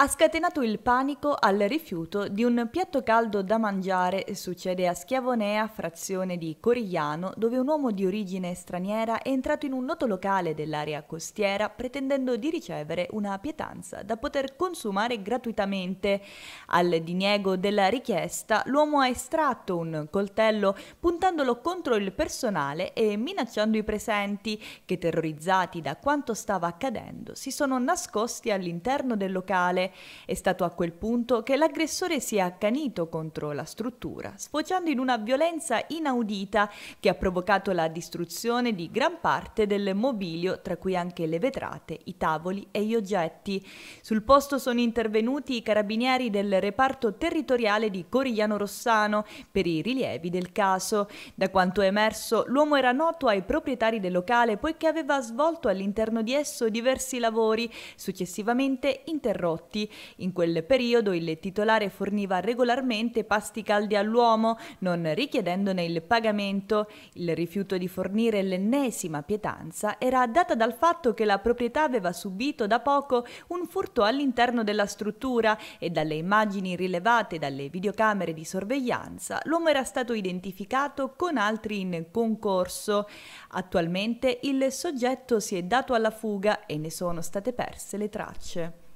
ha scatenato il panico al rifiuto di un piatto caldo da mangiare, succede a Schiavonea, frazione di Corigliano, dove un uomo di origine straniera è entrato in un noto locale dell'area costiera pretendendo di ricevere una pietanza da poter consumare gratuitamente. Al diniego della richiesta, l'uomo ha estratto un coltello puntandolo contro il personale e minacciando i presenti, che terrorizzati da quanto stava accadendo si sono nascosti all'interno del locale è stato a quel punto che l'aggressore si è accanito contro la struttura, sfociando in una violenza inaudita che ha provocato la distruzione di gran parte del mobilio, tra cui anche le vetrate, i tavoli e gli oggetti. Sul posto sono intervenuti i carabinieri del reparto territoriale di Corigliano Rossano per i rilievi del caso. Da quanto è emerso, l'uomo era noto ai proprietari del locale poiché aveva svolto all'interno di esso diversi lavori, successivamente interrotti tutti. In quel periodo il titolare forniva regolarmente pasti caldi all'uomo, non richiedendone il pagamento. Il rifiuto di fornire l'ennesima pietanza era data dal fatto che la proprietà aveva subito da poco un furto all'interno della struttura e dalle immagini rilevate dalle videocamere di sorveglianza l'uomo era stato identificato con altri in concorso. Attualmente il soggetto si è dato alla fuga e ne sono state perse le tracce.